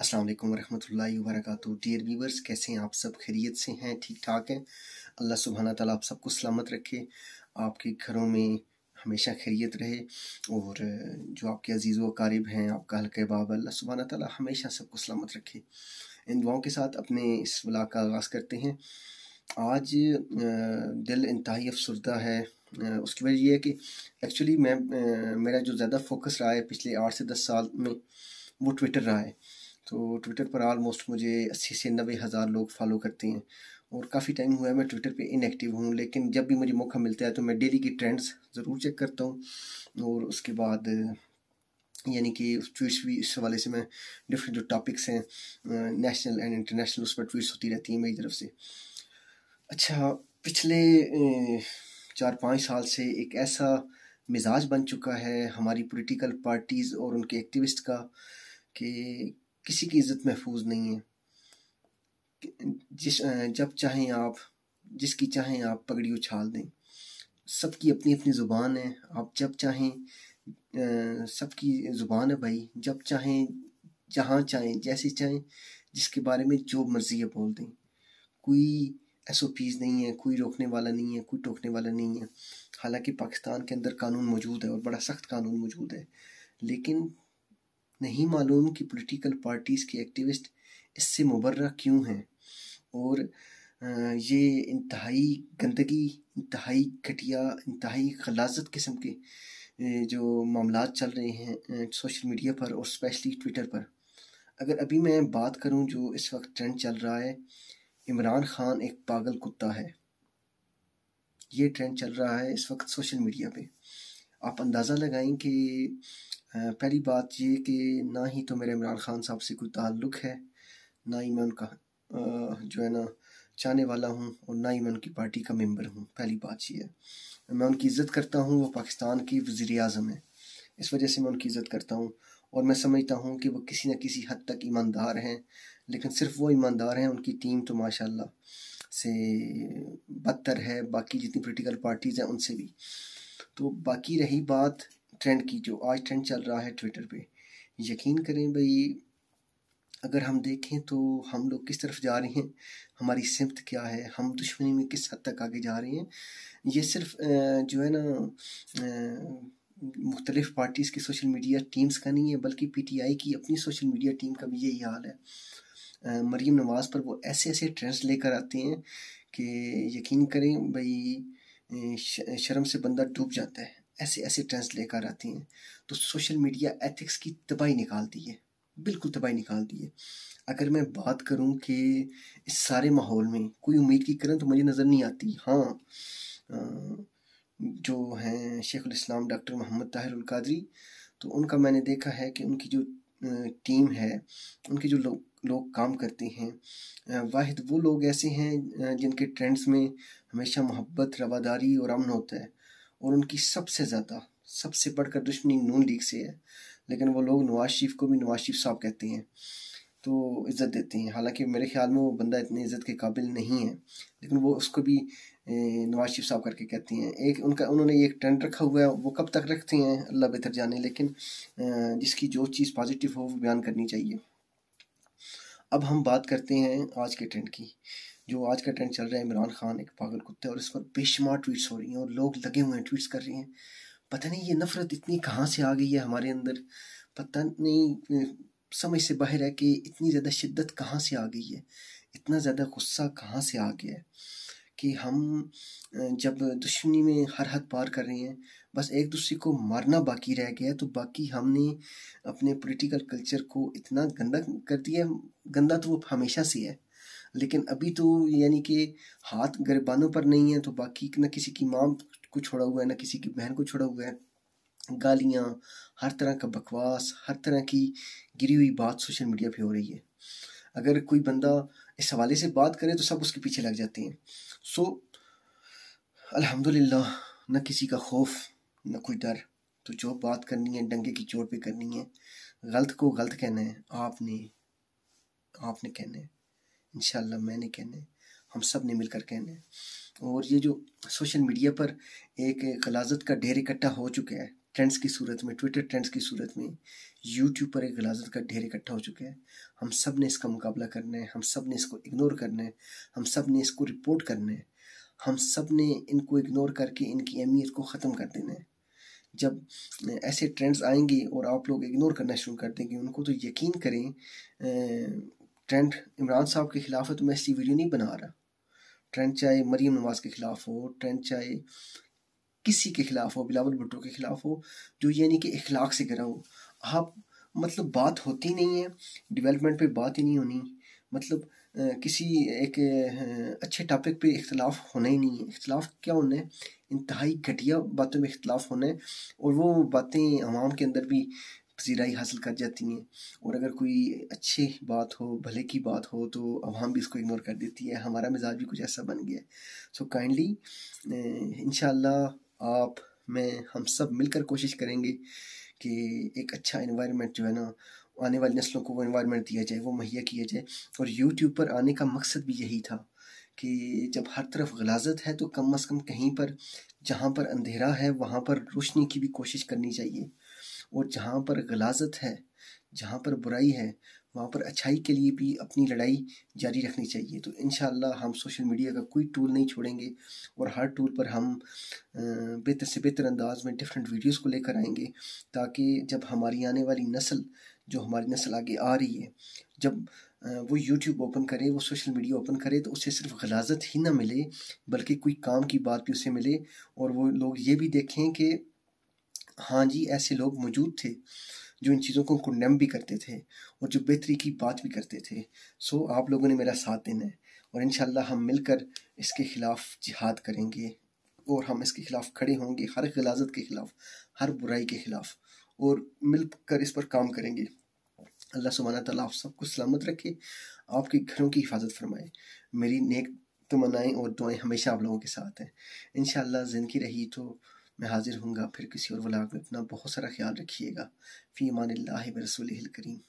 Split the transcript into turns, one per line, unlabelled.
अस्सलाम वालेकुम वरहमतुल्लाहि वबरकातुहू डियर व्यूवर्स कैसे हैं आप सब खैरियत से हैं ठीक ठाक हैं अल्लाह सुबहाना ताला आप सबको सलामत रखे आपके घरों में हमेशा खैरियत रहे और जो आपके अजीज़ व अकारिब हैं आपका हल्के बाब अल्लाह सुबहाना ताला हमेशा सबको सलामत रखे इन दुआओं के साथ अपने इस वला का आगाज़ करते हैं आज दिल इंतहाई अफसरदा है उसकी वजह यह है कि एक्चुअली मैं मेरा जो ज़्यादा फोकस रहा है पिछले आठ से दस साल में वो ट्विटर रहा है तो ट्विटर पर आलमोस्ट मुझे अस्सी से नबे हज़ार लोग फॉलो करते हैं और काफ़ी टाइम हुआ है मैं ट्विटर पे इनएक्टिव हूँ लेकिन जब भी मुझे मौका मिलता है तो मैं डेली की ट्रेंड्स ज़रूर चेक करता हूँ और उसके बाद यानी कि ट्वीट्स भी इस हवाले से मैं डिफरेंट जो टॉपिक्स हैं नेशनल एंड इंटरनेशनल उस पर ट्वीट्स होती रहती हैं मेरी तरफ से अच्छा पिछले चार पाँच साल से एक ऐसा मिजाज बन चुका है हमारी पॉलिटिकल पार्टीज़ और उनके एक्टिविस्ट का कि किसी की इज्जत महफूज नहीं है जिस जब चाहें आप जिसकी चाहें आप पगड़ी उछाल दें सबकी अपनी अपनी ज़ुबान है आप जब चाहें सबकी ज़ुबान है भाई जब चाहें जहाँ चाहें जैसे चाहें जिसके बारे में जो मर्ज़ी है बोल दें कोई एस ओ पीज़ नहीं है कोई रोकने वाला नहीं है कोई टोकने वाला नहीं है हालांकि पाकिस्तान के अंदर कानून मौजूद है और बड़ा सख्त कानून मौजूद है लेकिन नहीं मालूम कि पॉलिटिकल पार्टीज़ के एक्टिविस्ट इससे मुबर्रा क्यों हैं और ये इंतहाई गंदगी इंतहाई घटिया इंतहाई खलासत किस्म के जो मामला चल रहे हैं सोशल मीडिया पर और स्पेशली ट्विटर पर अगर अभी मैं बात करूं जो इस वक्त ट्रेंड चल रहा है इमरान खान एक पागल कुत्ता है ये ट्रेंड चल रहा है इस वक्त सोशल मीडिया पे आप अंदाज़ा लगाएं कि पहली बात ये कि ना ही तो मेरे इमरान ख़ान साहब से कोई ताल्लुक़ है ना ही मैं उनका जो है ना चाहने वाला हूँ और ना ही मैं उनकी पार्टी का मेंबर हूँ पहली बात ये है मैं उनकी इज़्ज़त करता हूँ वो पाकिस्तान की वज़ी अजम है इस वजह से मैं उनकी इज़्ज़त करता हूँ और मैं समझता हूँ कि वह किसी न किसी हद तक ईमानदार हैं लेकिन सिर्फ वो ईमानदार हैं उनकी टीम तो माशा से बदतर है बाकी जितनी पोलिटिकल पार्टीज़ हैं उनसे भी तो बाकी रही बात ट्रेंड की जो आज ट्रेंड चल रहा है ट्विटर पे यकीन करें भाई अगर हम देखें तो हम लोग किस तरफ जा रहे हैं हमारी सिमत क्या है हम दुश्मनी में किस हद तक आगे जा रहे हैं ये सिर्फ जो है ना मुख्तलिफ़ पार्टीज़ की सोशल मीडिया टीम्स का नहीं है बल्कि पी टी आई की अपनी सोशल मीडिया टीम का भी यही हाल है मरीम नवाज़ पर वो ऐसे ऐसे ट्रेंड्स लेकर आते हैं कि यकीन करें भाई शर्म से बंदा डूब जाता है ऐसे ऐसे ट्रेंड्स लेकर आती हैं तो सोशल मीडिया एथिक्स की तबाही निकालती है बिल्कुल तबाही निकालती है अगर मैं बात करूं कि इस सारे माहौल में कोई उम्मीद की करण तो मुझे नज़र नहीं आती हाँ जो हैं शेख उम डॉक्टर मोहम्मद ताहिर कादरी तो उनका मैंने देखा है कि उनकी जो टीम है उनके जो लोग लोग काम करते हैं वाहिद वो लोग ऐसे हैं जिनके ट्रेंड्स में हमेशा मोहब्बत रवादारी और अमन होता है और उनकी सबसे ज़्यादा सबसे बढ़कर दुश्मनी नून लीग से है लेकिन वो लोग नवाज शरीफ को भी नवाज शरीफ साहब कहते हैं तो इज़्ज़त देते हैं हालांकि मेरे ख्याल में वो बंदा इतनी इज़्ज़त के काबिल नहीं है लेकिन वो उसको भी नवाज शरीफ साहब करके कहते हैं एक उनका उन्होंने एक ट्रेंड रखा हुआ है वो कब तक रखते हैं अल्लाह बेहतर जाने लेकिन जिसकी जो चीज़ पॉजिटिव हो वो बयान करनी चाहिए अब हम बात करते हैं आज के ट्रेंड की जो आज का ट्रेंड चल रहा है इमरान खान एक पागल कुत्ते और इस पर बेशुमार ट्वीट्स हो रही हैं और लोग लगे हुए हैं ट्वीट्स कर रहे हैं पता नहीं ये नफ़रत इतनी कहाँ से आ गई है हमारे अंदर पता नहीं समझ से बाहर है कि इतनी ज़्यादा शिद्दत कहाँ से आ गई है इतना ज़्यादा गुस्सा कहाँ से आ गया है कि हम जब दुश्मनी में हर हद पार कर रहे हैं बस एक दूसरे को मारना बाकी रह गया है तो बाकी हमने अपने पॉलिटिकल कल्चर को इतना गंदा कर दिया गंदा तो वो हमेशा से है लेकिन अभी तो यानी कि हाथ गरीबानों पर नहीं है तो बाकी ना किसी की माँ को छोड़ा हुआ है ना किसी की बहन को छोड़ा हुआ है गालियाँ हर तरह का बकवास हर तरह की गिरी हुई बात सोशल मीडिया पे हो रही है अगर कोई बंदा इस हवाले से बात करे तो सब उसके पीछे लग जाते हैं सो अल्हम्दुलिल्लाह न किसी का खौफ न कोई डर तो जो बात करनी है डंगे की चोट पे करनी है गलत को गलत कहना है आपने आपने कहना है इन मैंने कहने हम सब ने मिलकर कहने और ये जो सोशल मीडिया पर एक गलाजत का ढेर इकट्ठा हो चुका है ट्रेंड्स की सूरत में ट्विटर ट्रेंड्स की सूरत में यूट्यूब पर एक गलाजत का ढेर इकट्ठा हो चुका है हम सब ने इसका मुकाबला करना है हम सब ने इसको इग्नोर करना है हम सब ने इसको रिपोर्ट करना है हम सब ने इनको इग्नोर करके इनकी अहमियत को ख़त्म कर देना है जब ऐसे ट्रेंड्स आएंगे और आप लोग इग्नोर करना शुरू कर देंगे उनको तो यकीन करें ट्रेंड इमरान साहब के खिलाफ है तो मैं ऐसी वीडियो नहीं बना रहा ट्रेंड चाहे मरीम नवाज के खिलाफ हो ट्रेंड चाहे किसी के खिलाफ हो बिलावल भुट्टो के खिलाफ हो जो यानी कि इखलाक से करा हो आप मतलब बात होती नहीं है डेवलपमेंट पे बात ही नहीं होनी मतलब किसी एक अच्छे टॉपिक पे इख्तलाफ होना ही नहीं है इख्तलाफ क्या होना है इंतहाई घटिया बातों में इख्तलाफ होना है और वो बातें आवाम के अंदर भी पसीराई हासिल कर जाती हैं और अगर कोई अच्छी बात हो भले की बात हो तो आवाम भी इसको इग्नोर कर देती है हमारा मिजाज भी कुछ ऐसा बन गया है सो काइंडली इन आप मैं हम सब मिलकर कोशिश करेंगे कि एक अच्छा इन्वायरमेंट जो है ना आने वाली नस्लों को वो इन्वायरमेंट दिया जाए वो मुहैया किया जाए और यूट्यूब पर आने का मकसद भी यही था कि जब हर तरफ गलाजत है तो कम अज़ कम कहीं पर जहाँ पर अंधेरा है वहाँ पर रोशनी की भी कोशिश करनी चाहिए और जहाँ पर गलाजत है जहाँ पर बुराई है वहाँ पर अच्छाई के लिए भी अपनी लड़ाई जारी रखनी चाहिए तो इन हम सोशल मीडिया का कोई टूल नहीं छोड़ेंगे और हर टूल पर हम बेहतर से बेहतर अंदाज में डिफरेंट वीडियोस को लेकर आएंगे ताकि जब हमारी आने वाली नस्ल जो हमारी नस्ल आगे आ रही है जब वो यूट्यूब ओपन करे वो सोशल मीडिया ओपन करे तो उसे सिर्फ गलाजत ही ना मिले बल्कि कोई काम की बात भी उसे मिले और वो लोग ये भी देखें कि हाँ जी ऐसे लोग मौजूद थे जो इन चीज़ों को कुंडम भी करते थे और जो बेहतरी की बात भी करते थे सो आप लोगों ने मेरा साथ देना है और इन हम मिलकर इसके ख़िलाफ़ जिहाद करेंगे और हम इसके ख़िलाफ़ खड़े होंगे हर गलाजत के ख़िलाफ़ हर बुराई के ख़िलाफ़ और मिल कर इस पर काम करेंगे अल्लाह सुबहाना तला आप सबको सलामत रखे आपके घरों की हिफाजत फरमाए मेरी नेक तमन्नाएँ और दुआएँ हमेशा आप लोगों के साथ हैं इन ज़िंदगी रही तो मैं हाजिर हूँगा फिर किसी और वलाग में अपना बहुत सारा ख्याल रखिएगा फ़ी मान रसोल करीम